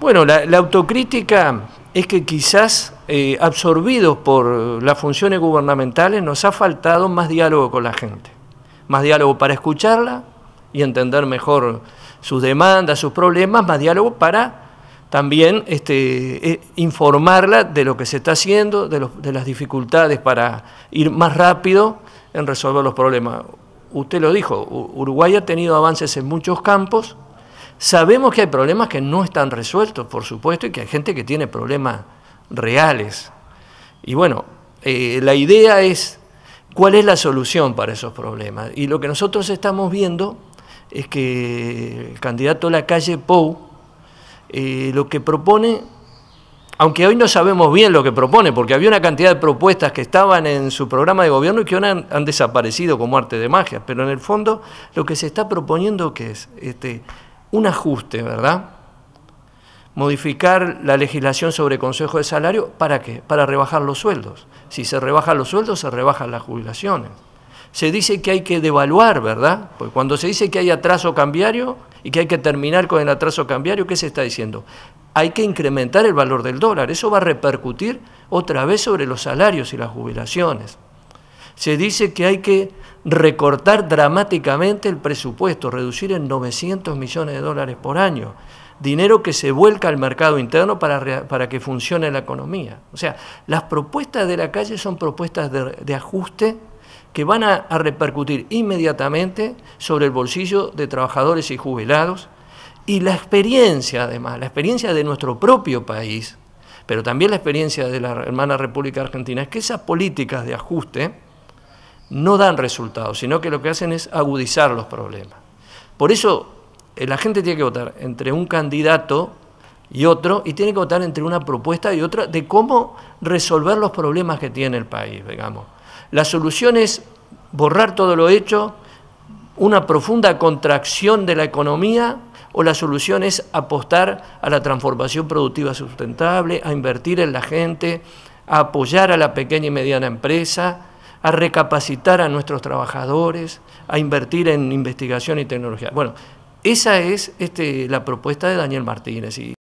Bueno, la, autocrítica es que quizás eh, absorbidos por las funciones gubernamentales nos ha faltado más diálogo con la gente, más diálogo para escucharla y entender mejor sus demandas, sus problemas, más diálogo para también este, eh, informarla de lo que se está haciendo, de, las dificultades para ir más rápido en resolver los problemas. Usted lo dijo, Uruguay ha tenido avances en muchos campos, Sabemos que hay problemas que no están resueltos, por supuesto, y que hay gente que tiene problemas reales. Y bueno, eh, la idea es cuál es la solución para esos problemas. Y lo que nosotros estamos viendo es que el candidato a la calle Pou eh, lo que propone, aunque hoy no sabemos bien lo que propone, porque había una cantidad de propuestas que estaban en su programa de gobierno y que ahora han, desaparecido como arte de magia, pero en el fondo lo que se está proponiendo que es este, un ajuste, ¿verdad? Modificar la legislación sobre consejo de salario, ¿para qué? Para rebajar los sueldos. Si se rebajan los sueldos, se rebajan las jubilaciones. Se dice que hay que devaluar, ¿verdad? Porque cuando se dice que hay atraso cambiario y que hay que terminar con el atraso cambiario, ¿qué se está diciendo? Hay que incrementar el valor del dólar. Eso va a repercutir otra vez sobre los salarios y las jubilaciones se dice que hay que recortar dramáticamente el presupuesto, reducir en 900 millones de dólares por año, dinero que se vuelca al mercado interno para, para que funcione la economía. O sea, las propuestas de la calle son propuestas de, ajuste que van a, a repercutir inmediatamente sobre el bolsillo de trabajadores y jubilados y la experiencia además, la experiencia de nuestro propio país, pero también la experiencia de la hermana República Argentina, es que esas políticas de ajuste, no dan resultados, sino que lo que hacen es agudizar los problemas. Por eso eh, la gente tiene que votar entre un candidato y otro, y tiene que votar entre una propuesta y otra de cómo resolver los problemas que tiene el país, digamos. La solución es borrar todo lo hecho, una profunda contracción de la economía, o la solución es apostar a la transformación productiva sustentable, a invertir en la gente, a apoyar a la pequeña y mediana empresa, a recapacitar a nuestros trabajadores, a invertir en investigación y tecnología. Bueno, esa es este, la propuesta de Daniel Martínez.